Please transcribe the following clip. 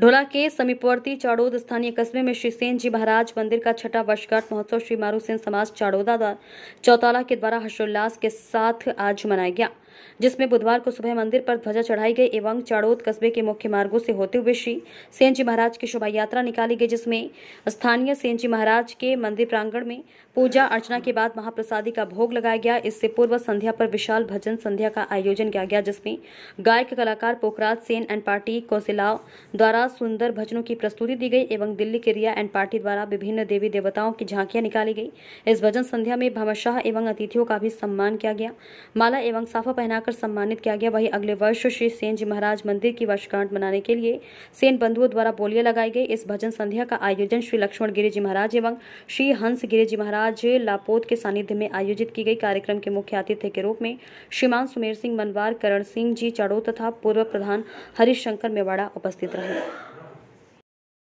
ढोला के समीपवर्ती चाड़ोद स्थानीय कस्बे में श्री सेन जी महाराज मंदिर का छठा वर्षगांठ महोत्सव श्री मारूसेन समाज चाड़ोदा चौताला के द्वारा हर्षोल्लास के साथ आज मनाया गया जिसमें बुधवार को सुबह मंदिर पर ध्वजा चढ़ाई गई एवं चाड़ोद कस्बे के मुख्य मार्गो से होते हुए श्री सेन जी महाराज की शोभा यात्रा निकाली गई जिसमें स्थानीय सेन जी महाराज के मंदिर प्रांगण में पूजा अर्चना के बाद महाप्रसादी का भोग लगाया गया इससे पूर्व संध्या पर विशाल भजन संध्या का आयोजन किया गया जिसमें गायक कलाकार पोखराज सेन एंड पार्टी कौशिलाव द्वारा सुंदर भजनों की प्रस्तुति दी गई एवं दिल्ली के रिया एंड पार्टी द्वारा विभिन्न देवी देवताओं की झांकियां निकाली गई इस भजन संध्या में भमशाह एवं अतिथियों का भी सम्मान किया गया माला एवं साफा पहनाकर सम्मानित किया गया वहीं अगले वर्ष श्री सेन जी महाराज मंदिर की वर्षगांठ मनाने के लिए सेन बंधुओं द्वारा बोलियां लगाई गई इस भजन संध्या का आयोजन श्री लक्ष्मण गिरी जी महाराज एवं श्री हंस गिरी जी महाराज लापोत के सानिध्य में आयोजित की गई कार्यक्रम के मुख्य अतिथि के रूप में श्रीमान सुमेर सिंह मनवार करण सिंह जी चढ़ो तथा पूर्व प्रधान हरिशंकर मेवाड़ा उपस्थित रहे